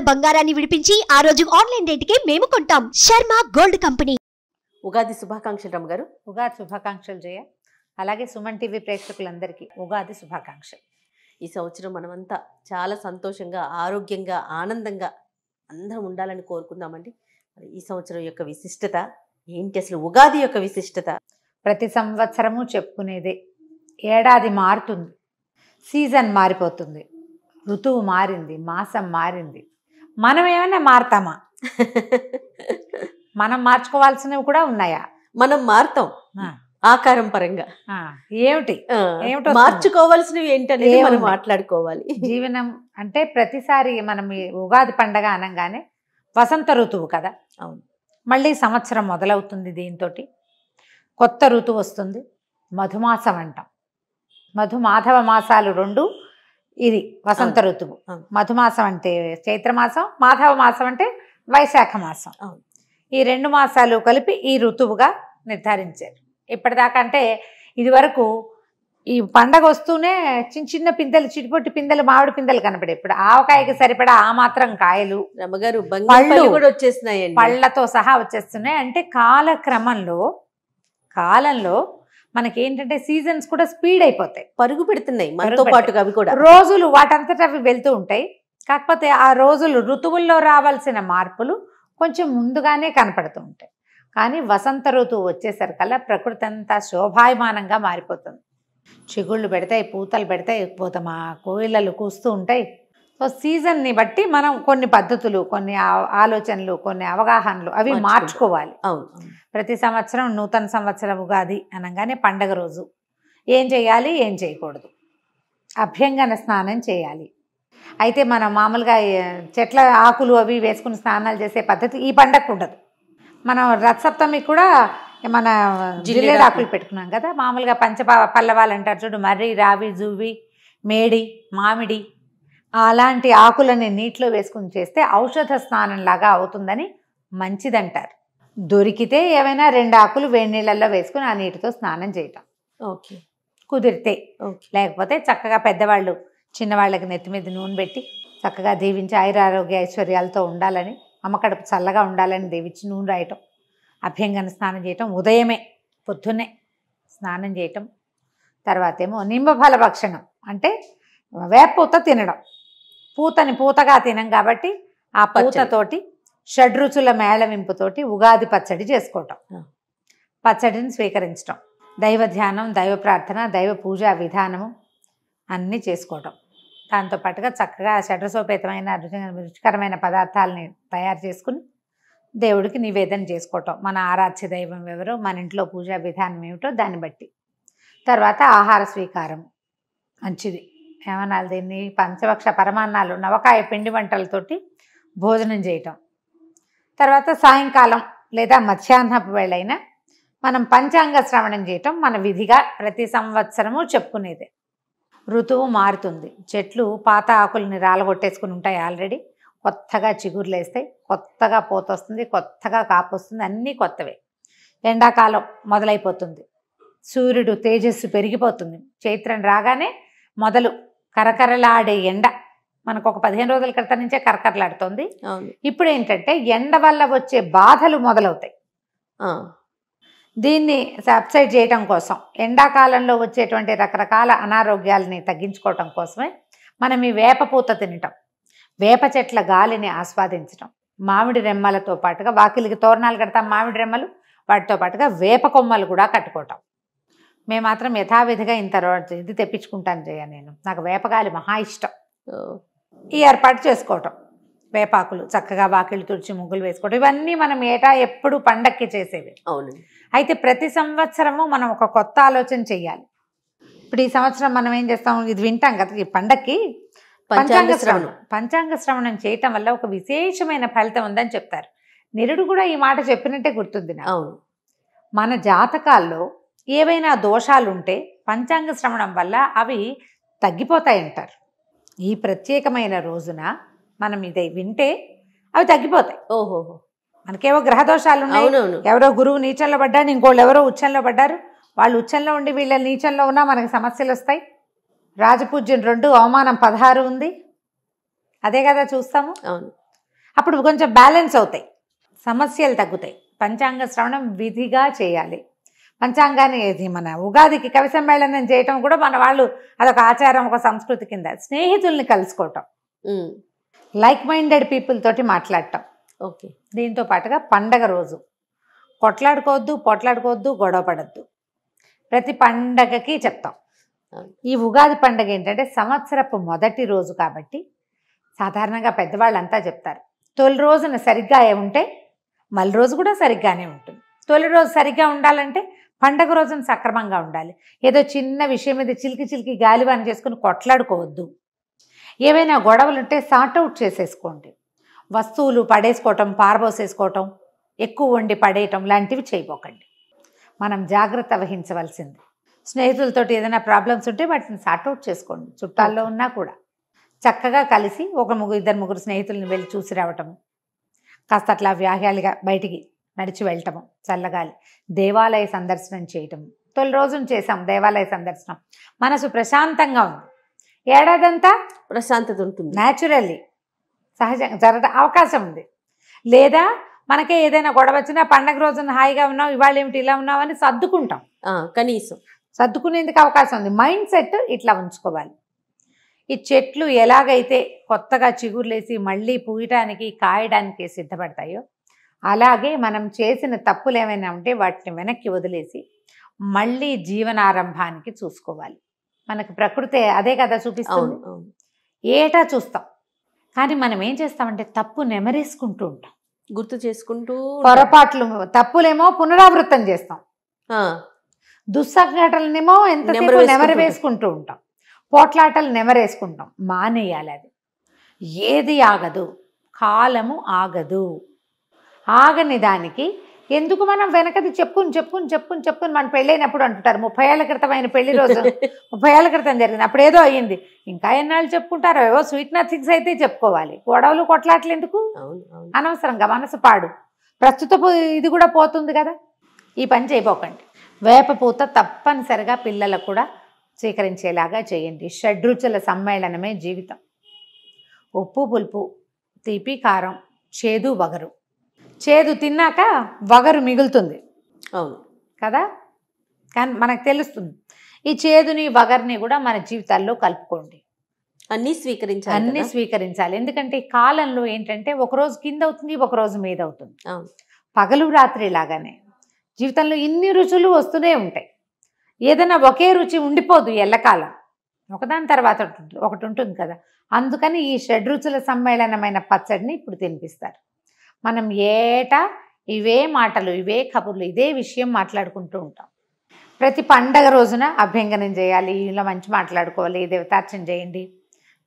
ఉన్న బంగారాన్ని విడిపించి ఆ రోజు ఆన్లైన్ రేటుకే మేము కొంటాం శర్మ గోల్డ్ కంపెనీ ఉగాది శుభాకాంక్షలు రమ్మ గారు ఉగాది శుభాకాంక్షలు జయ అలాగే సుమన్ టీవీ ప్రేక్షకులందరికీ ఉగాది శుభాకాంక్షలు ఈ సంవత్సరం మనమంతా చాలా సంతోషంగా ఆరోగ్యంగా ఆనందంగా అందరం ఉండాలని కోరుకుందామండి ఈ సంవత్సరం యొక్క విశిష్టత ఏంటి అసలు ఉగాది యొక్క విశిష్టత ప్రతి సంవత్సరము చెప్పుకునేదే ఏడాది మారుతుంది సీజన్ మారిపోతుంది ఋతువు మారింది మాసం మారింది మనం ఏమైనా మారతామా మనం మార్చుకోవాల్సినవి కూడా ఉన్నాయా మనం మారుతాం ఆకారం పరంగా ఏమిటి ఏమిటో మార్చుకోవాల్సినవి ఏంటనే మనం మాట్లాడుకోవాలి జీవనం అంటే ప్రతిసారి మనం ఉగాది పండగ అనగానే వసంత ఋతువు కదా అవును మళ్ళీ సంవత్సరం మొదలవుతుంది దీంతో కొత్త ఋతువు వస్తుంది మధుమాసం అంటాం మధు మాధవ మాసాలు రెండు ఇది వసంత ఋతువు మధుమాసం అంటే చైత్రమాసం మాధవ మాసం అంటే వైశాఖ మాసం ఈ రెండు మాసాలు కలిపి ఈ ఋతువుగా నిర్ధారించారు ఇప్పటిదాకా అంటే ఇదివరకు ఈ పండగ వస్తూనే చిన్న చిన్న పిందెలు చిటిపొట్టి పిందెలు మామిడి పిందెలు కనపడే ఇప్పుడు ఆవకాయకి సరిపడా ఆ మాత్రం కాయలు కూడా వచ్చేస్తున్నాయి పళ్ళతో సహా వచ్చేస్తున్నాయి అంటే కాలక్రమంలో కాలంలో మనకి ఏంటంటే సీజన్స్ కూడా స్పీడ్ అయిపోతాయి పరుగు పెడుతున్నాయి మనతో పాటుగా అవి కూడా రోజులు వాటంతట అవి వెళ్తూ ఉంటాయి కాకపోతే ఆ రోజులు ఋతువుల్లో రావాల్సిన మార్పులు కొంచెం ముందుగానే కనపడుతూ ఉంటాయి కానీ వసంత ఋతువు వచ్చేసరికల్లా ప్రకృతి అంతా శోభాయమానంగా మారిపోతుంది చిగుళ్ళు పెడతాయి పూతలు పెడతాయి పోతమా కోయిలలు కూస్తూ ఉంటాయి సో సీజన్ని బట్టి మనం కొన్ని పద్ధతులు కొన్ని ఆలోచనలు కొన్ని అవగాహనలు అవి మార్చుకోవాలి ప్రతి సంవత్సరం నూతన సంవత్సరం ఉగాది అనగానే పండగ రోజు ఏం చేయాలి ఏం చేయకూడదు అభ్యంగన స్నానం చేయాలి అయితే మనం మామూలుగా చెట్ల ఆకులు అవి వేసుకుని స్నానాలు చేసే పద్ధతి ఈ పండగకు ఉండదు మనం రథసప్తమి కూడా మన ఆకులు పెట్టుకున్నాం కదా మామూలుగా పంచ పల్లవాలు అంటారు చూడు మర్రి రావి జువి మేడి మామిడి అలాంటి ఆకులని నీటిలో వేసుకుని చేస్తే ఔషధ స్నానంలాగా అవుతుందని మంచిదంటారు దొరికితే ఏమైనా రెండు ఆకులు వేడి నీళ్ళల్లో వేసుకుని ఆ నీటితో స్నానం చేయటం ఓకే కుదిరితే లేకపోతే చక్కగా పెద్దవాళ్ళు చిన్నవాళ్ళకి నెత్తి మీద నూనె పెట్టి చక్కగా దీవించి ఆయురారోగ్య ఐశ్వర్యాలతో ఉండాలని అమ్మకడుపు చల్లగా ఉండాలని దీవించి నూనె రాయటం అభ్యంగన స్నానం చేయటం ఉదయమే పొద్దున్నే స్నానం చేయటం తర్వాత ఏమో నింబఫల భక్షణం అంటే వేపూత తినడం పూతని పూతగా తినం కాబట్టి ఆ పూతతోటి షడ్రుచుల మేళవింపుతోటి ఉగాది పచ్చడి చేసుకోవటం పచ్చడిని స్వీకరించటం దైవ ధ్యానం దైవ ప్రార్థన దైవ పూజా విధానము అన్నీ చేసుకోవటం దాంతోపాటుగా చక్కగా షడ్రసోపేతమైన రుచికరమైన పదార్థాలని తయారు చేసుకుని దేవుడికి నివేదన చేసుకోవటం మన ఆరాధ్య దైవం ఎవరో మన ఇంట్లో పూజా విధానం ఏమిటో దాన్ని బట్టి తర్వాత ఆహార స్వీకారం మంచిది ఏమన్నా దీన్ని పంచవక్ష పరమాన్నాలు నవకాయ పిండి వంటలతోటి భోజనం చేయటం తర్వాత సాయంకాలం లేదా మధ్యాహ్నపు వేళైనా మనం పంచాంగ శ్రవణం చేయటం మన విధిగా ప్రతి సంవత్సరము చెప్పుకునేదే ఋతువు మారుతుంది చెట్లు పాత ఆకుల్ని రాలగొట్టేసుకుని ఉంటాయి ఆల్రెడీ కొత్తగా చిగురులేస్తాయి కొత్తగా పోతొస్తుంది కొత్తగా కాపొస్తుంది అన్నీ కొత్తవే ఎండాకాలం మొదలైపోతుంది సూర్యుడు తేజస్సు పెరిగిపోతుంది చైత్రం రాగానే మొదలు కరకరలాడే ఎండ మనకు ఒక పదిహేను రోజుల క్రితం నుంచే కరకరలాడుతోంది ఇప్పుడు ఏంటంటే ఎండ వల్ల వచ్చే బాధలు మొదలవుతాయి దీన్ని సబ్సైడ్ చేయటం కోసం ఎండాకాలంలో వచ్చేటువంటి రకరకాల అనారోగ్యాలని తగ్గించుకోవటం కోసమే మనం ఈ వేపపూత తినటం వేప చెట్ల గాలిని ఆస్వాదించటం మామిడి రెమ్మలతో పాటుగా వాకిలికి తోరణాలు కడతాం మామిడి రెమ్మలు వాటితో పాటుగా వేప కొమ్మలు కూడా కట్టుకోవటం మేము మాత్రం యథావిధిగా ఇంత ఇది తెప్పించుకుంటాను జయ నేను నాకు వేపగాలి మహా ఇష్టం ఈ ఏర్పాటు చేసుకోవటం వేపాకులు చక్కగా వాకిళ్ళు తుడిచి ముగ్గులు వేసుకోవడం ఇవన్నీ మనం ఏటా ఎప్పుడు పండక్కి చేసేవి అవును అయితే ప్రతి సంవత్సరము మనం ఒక కొత్త ఆలోచన చెయ్యాలి ఇప్పుడు ఈ సంవత్సరం మనం ఏం చేస్తాం ఇది వింటాం కదా ఈ పండక్కి పంచాంగ శ్రవణం పంచాంగ శ్రవణం చేయటం వల్ల ఒక విశేషమైన ఫలితం ఉందని చెప్తారు నిరుడు కూడా ఈ మాట చెప్పినట్టే గుర్తుంది అవును మన జాతకాల్లో ఏవైనా దోషాలుంటే పంచాంగ శ్రవణం వల్ల అవి తగ్గిపోతాయంటారు ఈ ప్రత్యేకమైన రోజున మనం ఇది వింటే అవి తగ్గిపోతాయి ఓహోహో మనకేవో గ్రహ దోషాలు ఉన్నాయి ఎవరో గురువు నీచంలో పడ్డారు ఇంకోళ్ళు ఎవరో ఉచ్చంలో పడ్డారు వాళ్ళు ఉచ్చంలో ఉండి వీళ్ళ నీచంలో ఉన్నా మనకి సమస్యలు వస్తాయి రాజపూజ్యం రెండు అవమానం పదహారు ఉంది అదే కదా చూస్తాము అవును అప్పుడు కొంచెం బ్యాలెన్స్ అవుతాయి సమస్యలు తగ్గుతాయి పంచాంగ శ్రవణం విధిగా చేయాలి పంచాంగాన్ని ఇది మన ఉగాదికి కవి సమ్మేళనం చేయటం కూడా మన వాళ్ళు అదొక ఆచారం ఒక సంస్కృతి కింద స్నేహితుల్ని కలుసుకోవటం లైక్ మైండెడ్ పీపుల్ తోటి మాట్లాడటం ఓకే దీంతో పాటుగా పండగ రోజు కొట్లాడుకోవద్దు పొట్లాడుకోవద్దు గొడవ పడద్దు ప్రతి పండగకి చెప్తాం ఈ ఉగాది పండగ ఏంటంటే సంవత్సరపు మొదటి రోజు కాబట్టి సాధారణంగా పెద్దవాళ్ళు అంతా చెప్తారు తొలి రోజున సరిగ్గా ఉంటే మళ్ళీ రోజు కూడా సరిగ్గానే ఉంటుంది తొలి రోజు సరిగ్గా ఉండాలంటే పండగ రోజున సక్రమంగా ఉండాలి ఏదో చిన్న విషయం మీద చిలికి చిలికి గాలివాన్ చేసుకుని కొట్లాడుకోవద్దు ఏవైనా గొడవలుంటే సార్ట్అవుట్ చేసేసుకోండి వస్తువులు పడేసుకోవటం పారబోసేసుకోవటం ఎక్కువ వండి పడేయటం లాంటివి చేయబోకండి మనం జాగ్రత్త వహించవలసింది స్నేహితులతో ఏదైనా ప్రాబ్లమ్స్ ఉంటే వాటిని సార్ట్అవుట్ చేసుకోండి చుట్టాల్లో ఉన్నా కూడా చక్కగా కలిసి ఒక ముగ్గురు ఇద్దరు ముగ్గురు స్నేహితులను వెళ్ళి చూసి రావటం కాస్త అట్లా వ్యాహ్యాలుగా బయటికి నడిచి వెళ్ళటము చల్లగాలి దేవాలయ సందర్శనం చేయటం తొలి రోజులు చేసాం దేవాలయ సందర్శనం మనసు ప్రశాంతంగా ఉంది ఏడాదంతా ప్రశాంతత ఉంటుంది న్యాచురల్లీ సహజంగా జరగ అవకాశం ఉంది లేదా మనకే ఏదైనా గొడవ వచ్చినా పండగ రోజున హాయిగా ఉన్నాం ఇవాళ ఏమిటి ఇలా ఉన్నాం అని సర్దుకుంటాం కనీసం సర్దుకునేందుకు అవకాశం ఉంది మైండ్ సెట్ ఇట్లా ఉంచుకోవాలి ఈ చెట్లు ఎలాగైతే కొత్తగా చిగురులేసి మళ్ళీ పూయటానికి కాయడానికి సిద్ధపడతాయో అలాగే మనం చేసిన తప్పులు ఏమైనా ఉంటే వాటిని వెనక్కి వదిలేసి మళ్ళీ జీవనారంభానికి చూసుకోవాలి మనకు ప్రకృతి అదే కదా చూపిస్తుంది ఏటా చూస్తాం కానీ మనం ఏం చేస్తామంటే తప్పు నెమరేసుకుంటూ ఉంటాం గుర్తు చేసుకుంటూ పొరపాట్లు తప్పులేమో పునరావృతం చేస్తాం దుస్సంఘటనలనేమో ఎంత నెమరు వేసుకుంటూ ఉంటాం పోట్లాటలు నెమరేసుకుంటాం మానేయాలి అది ఏది ఆగదు కాలము ఆగదు ఆగని దానికి ఎందుకు మనం వెనకది చెప్పుని చెప్పుని చెప్పుని చెప్పుని మన పెళ్ళైనప్పుడు అంటుంటారు ముప్పై ఏళ్ళ క్రితం అయిన పెళ్లి రోజు ముప్పై ఏళ్ళ క్రితం జరిగింది అప్పుడు ఏదో అయ్యింది ఇంకా ఎన్నాళ్ళు చెప్పుకుంటారు ఏవో స్వీట్ నథింగ్స్ అయితే చెప్పుకోవాలి గొడవలు కొట్లాట్లు ఎందుకు అనవసరంగా మనసు పాడు ప్రస్తుత ఇది కూడా పోతుంది కదా ఈ పని చేయబోకండి వేప పూత తప్పనిసరిగా పిల్లలకు కూడా స్వీకరించేలాగా చేయండి షడ్రుచుల సమ్మేళనమే జీవితం ఉప్పు పులుపు తీపి కారం చేదు వగరు చేదు తిన్నాక వగరు మిగులుతుంది అవును కదా కానీ మనకు తెలుస్తుంది ఈ చేదుని వగర్ని కూడా మన జీవితాల్లో కలుపుకోండి అన్నీ స్వీకరించాలి అన్నీ స్వీకరించాలి ఎందుకంటే కాలంలో ఏంటంటే ఒకరోజు కింద అవుతుంది ఒకరోజు మీద అవుతుంది పగలు రాత్రి లాగానే జీవితంలో ఇన్ని రుచులు వస్తూనే ఉంటాయి ఏదైనా ఒకే రుచి ఉండిపోదు ఎల్లకాలం ఒకదాని తర్వాత ఒకటి ఉంటుంది కదా అందుకని ఈ షడ్రుచుల సమ్మేళనమైన పచ్చడిని ఇప్పుడు తినిపిస్తారు మనం ఏటా ఇవే మాటలు ఇవే కబుర్లు ఇదే విషయం మాట్లాడుకుంటూ ఉంటాం ప్రతి పండగ రోజున అభ్యంగనం చేయాలి ఇలా మంచి మాట్లాడుకోవాలి దేవతార్చన చేయండి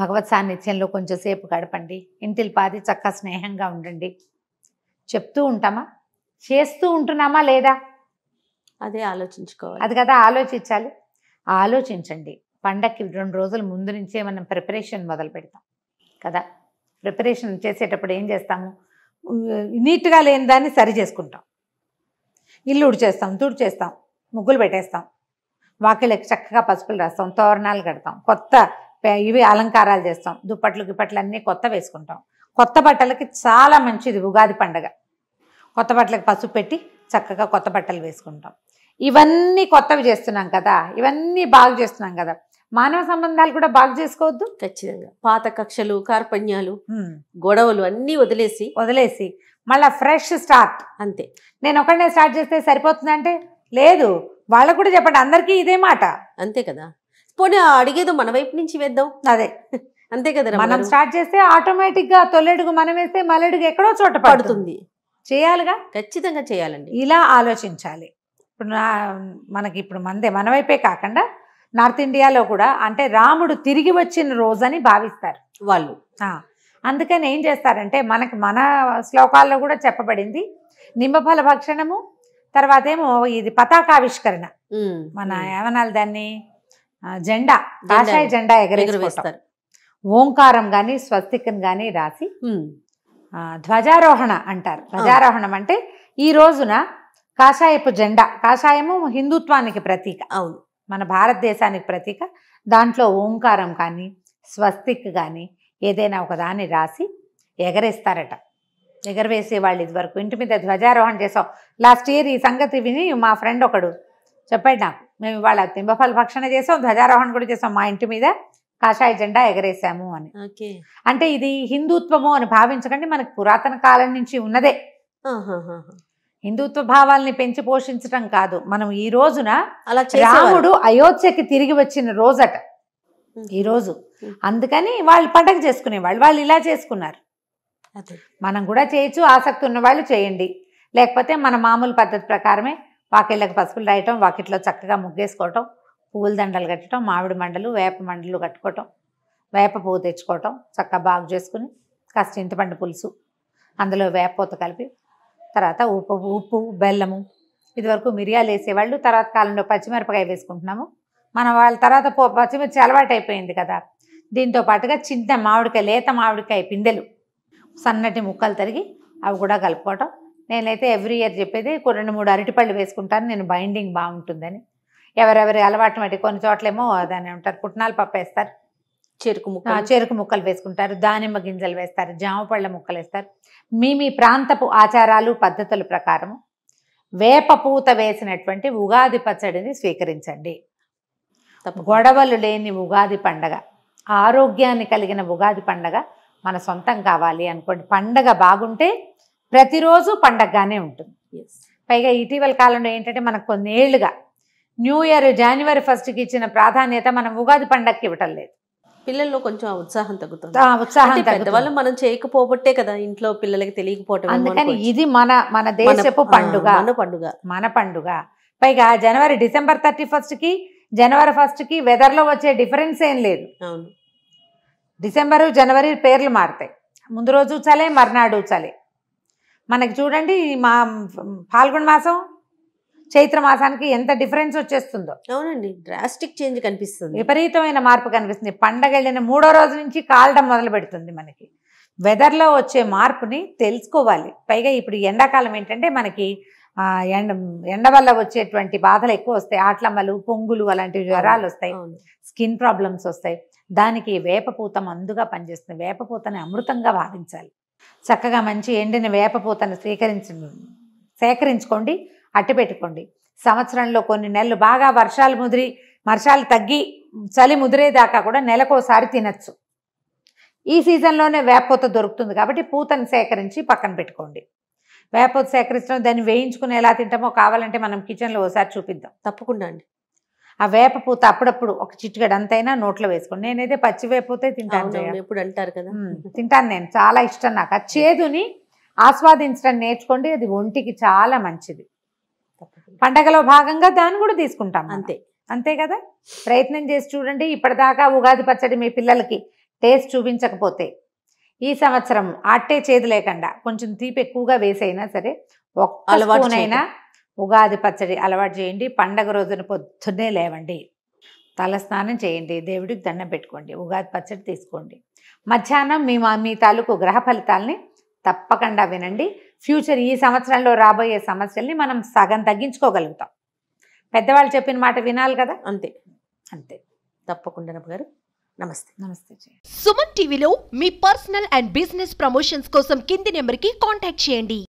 భగవత్ సాన్నిధ్యంలో కొంచెం సేపు గడపండి ఇంటిల్ పాది చక్క స్నేహంగా ఉండండి చెప్తూ ఉంటామా చేస్తూ ఉంటున్నామా లేదా అదే ఆలోచించుకోవాలి అది కదా ఆలోచించాలి ఆలోచించండి పండక్కి రెండు రోజుల ముందు నుంచే మనం ప్రిపరేషన్ మొదలు పెడతాం కదా ప్రిపరేషన్ చేసేటప్పుడు ఏం చేస్తాము నీట్గా లేని దాన్ని సరి చేసుకుంటాం ఇల్లు ఉడిచేస్తాం తుడిచేస్తాం ముగ్గులు పెట్టేస్తాం వాకిళ్ళకి చక్కగా పసుపులు రాస్తాం తోరణాలు కడతాం కొత్త ఇవి అలంకారాలు చేస్తాం దుప్పట్లు గిప్పట్లు అన్నీ కొత్త వేసుకుంటాం కొత్త బట్టలకి చాలా మంచిది ఉగాది పండగ కొత్త బట్టలకు పసుపు పెట్టి చక్కగా కొత్త బట్టలు వేసుకుంటాం ఇవన్నీ కొత్తవి చేస్తున్నాం కదా ఇవన్నీ బాగు చేస్తున్నాం కదా మానవ సంబంధాలు కూడా బాగు చేసుకోవద్దు ఖచ్చితంగా పాత కక్షలు కార్పణ్యాలు గొడవలు అన్నీ వదిలేసి వదిలేసి మళ్ళీ ఫ్రెష్ స్టార్ట్ అంతే నేను ఒకటే స్టార్ట్ చేస్తే సరిపోతుందంటే లేదు వాళ్ళకు కూడా చెప్పండి అందరికీ ఇదే మాట అంతే కదా పోనీ అడిగేదో మన వైపు నుంచి వేద్దాం అదే అంతే కదా మనం స్టార్ట్ చేస్తే ఆటోమేటిక్ గా తొలెడుగు మనం వేస్తే మలడుగు ఎక్కడో చోట పడుతుంది చేయాలిగా ఖచ్చితంగా చేయాలండి ఇలా ఆలోచించాలి ఇప్పుడు మనకి ఇప్పుడు మందే మన వైపే కాకుండా నార్త్ ఇండియాలో కూడా అంటే రాముడు తిరిగి వచ్చిన రోజని భావిస్తారు వాళ్ళు అందుకని ఏం చేస్తారంటే మనకు మన శ్లోకాల్లో కూడా చెప్పబడింది నిమ్మఫల భక్షణము తర్వాత ఏమో ఇది పతాకావిష్కరణ మన ఏమనాలి దాన్ని జెండా కాషాయ జెండా ఎగరేస్తారు ఓంకారం గాని స్వస్తికం కానీ రాసి ధ్వజారోహణ అంటారు ధ్వజారోహణం అంటే ఈ రోజున కాషాయపు జెండా కాషాయము హిందుత్వానికి ప్రతీక అవును మన భారతదేశానికి ప్రతీక దాంట్లో ఓంకారం కానీ స్వస్తిక్ కానీ ఏదైనా ఒకదాన్ని రాసి ఎగరేస్తారట ఎగరవేసే వాళ్ళు ఇదివరకు ఇంటి మీద ధ్వజారోహణ చేసాం లాస్ట్ ఇయర్ ఈ సంగతి విని మా ఫ్రెండ్ ఒకడు చెప్పాడు నాకు మేము ఇవాళ తింబఫల భక్షణ చేసాం ధ్వజారోహణ కూడా చేసాం మా ఇంటి మీద కాషాయ జెండా ఎగరేసాము అని అంటే ఇది హిందుత్వము అని భావించకండి మనకు పురాతన కాలం నుంచి ఉన్నదే హిందుత్వ భావాల్ని పెంచి పోషించటం కాదు మనం ఈ రోజున రాముడు అయోధ్యకి తిరిగి వచ్చిన రోజట ఈ రోజు అందుకని వాళ్ళు పండగ చేసుకునేవాళ్ళు వాళ్ళు ఇలా చేసుకున్నారు మనం కూడా చేయొచ్చు ఆసక్తి ఉన్న వాళ్ళు చేయండి లేకపోతే మన మామూలు పద్ధతి ప్రకారమే వాకిళ్ళకి పసుపులు రాయటం వాకిట్లో చక్కగా ముగ్గేసుకోవటం పువ్వుల దండలు కట్టడం మామిడి మండలు వేప మండలు కట్టుకోవటం వేప పువ్వు తెచ్చుకోవటం చక్కగా బాగు చేసుకుని కాస్త చింతపండు పులుసు అందులో వేప పూత కలిపి తర్వాత ఉప్పు ఉప్పు బెల్లము ఇదివరకు మిరియాలు వేసేవాళ్ళు తర్వాత కాలంలో పచ్చిమిరపకాయ వేసుకుంటున్నాము మన వాళ్ళ తర్వాత పచ్చిమిర్చి అలవాటు అయిపోయింది కదా దీంతో పాటుగా చిన్న మామిడికాయ లేత మామిడికాయ పిందెలు సన్నటి ముక్కలు తరిగి అవి కూడా కలుపుకోవటం నేనైతే ఎవ్రీ ఇయర్ చెప్పేది రెండు మూడు అరటిపళ్ళు వేసుకుంటాను నేను బైండింగ్ బాగుంటుందని ఎవరెవరి అలవాటు మట్టి కొన్ని చోట్లేమో దాన్ని ఉంటారు పుట్నాలు పప్పు వేస్తారు చెరుకు ముక్క చెరుకు ముక్కలు వేసుకుంటారు దానిమ్మ గింజలు వేస్తారు జామ పళ్ళ ముక్కలు వేస్తారు మీ మీ ప్రాంతపు ఆచారాలు పద్ధతుల ప్రకారం వేప పూత వేసినటువంటి ఉగాది పచ్చడిని స్వీకరించండి గొడవలు లేని ఉగాది పండగ ఆరోగ్యాన్ని కలిగిన ఉగాది పండగ మన సొంతం కావాలి అనుకోండి పండగ బాగుంటే ప్రతిరోజు పండగగానే ఉంటుంది పైగా ఇటీవల కాలంలో ఏంటంటే మనకు కొన్నేళ్లుగా న్యూ ఇయర్ జనవరి ఫస్ట్కి ఇచ్చిన ప్రాధాన్యత మనం ఉగాది పండగకి ఇవ్వటం లేదు పిల్లల్లో కొంచెం ఉత్సాహం తగ్గుతుంది ఉత్సాహం పెద్దవాళ్ళు మనం చేయకపోబట్టే కదా ఇంట్లో పిల్లలకి తెలియకపోవటం అందుకని ఇది మన మన దేశపు పండుగ మన పండుగ మన పండుగ పైగా జనవరి డిసెంబర్ థర్టీ ఫస్ట్ కి జనవరి ఫస్ట్ కి వెదర్ లో వచ్చే డిఫరెన్స్ ఏం లేదు అవును డిసెంబరు జనవరి పేర్లు మారుతాయి ముందు రోజు చలే మర్నాడు చలే మనకి చూడండి మా ఫాల్గుణ మాసం చైత్ర మాసానికి ఎంత డిఫరెన్స్ వచ్చేస్తుందో అవునండి డ్రాస్టిక్ చేంజ్ కనిపిస్తుంది విపరీతమైన మార్పు కనిపిస్తుంది పండగ వెళ్ళిన మూడో రోజు నుంచి కాలడం మొదలు పెడుతుంది మనకి వెదర్లో వచ్చే మార్పుని తెలుసుకోవాలి పైగా ఇప్పుడు ఎండాకాలం ఏంటంటే మనకి ఎండ ఎండ వల్ల వచ్చేటువంటి బాధలు ఎక్కువ వస్తాయి ఆట్లమ్మలు పొంగులు అలాంటి జ్వరాలు వస్తాయి స్కిన్ ప్రాబ్లమ్స్ వస్తాయి దానికి వేపపూత మందుగా పనిచేస్తుంది వేపపూతని అమృతంగా భావించాలి చక్కగా మంచి ఎండిన వేపపూతను స్వీకరించ సేకరించుకోండి అట్టి పెట్టుకోండి సంవత్సరంలో కొన్ని నెలలు బాగా వర్షాలు ముదిరి వర్షాలు తగ్గి చలి ముదిరేదాకా కూడా నెలకోసారి తినచ్చు ఈ సీజన్లోనే వేపపూత దొరుకుతుంది కాబట్టి పూతను సేకరించి పక్కన పెట్టుకోండి వేపపూత సేకరించడం దాన్ని వేయించుకుని ఎలా తింటామో కావాలంటే మనం కిచెన్లో ఒకసారి చూపిద్దాం తప్పకుండా అండి ఆ వేపపూత అప్పుడప్పుడు ఒక చిట్టుగడ అంతైనా నోట్లో వేసుకోండి నేనైతే పచ్చి వేపపూతే తింటాను ఎప్పుడు అంటారు కదా తింటాను నేను చాలా ఇష్టం నాకు ఆ చేదుని ఆస్వాదించడం నేర్చుకోండి అది ఒంటికి చాలా మంచిది పండగలో భాగంగా దాన్ని కూడా తీసుకుంటాం అంతే అంతే కదా ప్రయత్నం చేసి చూడండి ఇప్పటిదాకా ఉగాది పచ్చడి మీ పిల్లలకి టేస్ట్ చూపించకపోతే ఈ సంవత్సరం ఆట్టే చేదు లేకుండా కొంచెం తీపి ఎక్కువగా వేసైనా సరే ఒక్క అలవాటునైనా ఉగాది పచ్చడి అలవాటు చేయండి పండగ రోజున పొద్దున్నే లేవండి తలస్నానం చేయండి దేవుడికి దండం పెట్టుకోండి ఉగాది పచ్చడి తీసుకోండి మధ్యాహ్నం మీ మా మీ తాలూకు గ్రహ ఫలితాలని తప్పకుండా వినండి ఫ్యూచర్ ఈ సంవత్సరంలో రాబోయే సమస్యల్ని మనం సగం తగ్గించుకోగలుగుతాం పెద్దవాళ్ళు చెప్పిన మాట వినాలి కదా అంతే అంతే తప్పకుండా గారు నమస్తే నమస్తే సుమన్ టీవీలో మీ పర్సనల్ అండ్ బిజినెస్ ప్రమోషన్స్ కోసం కింది నెంబర్కి కాంటాక్ట్ చేయండి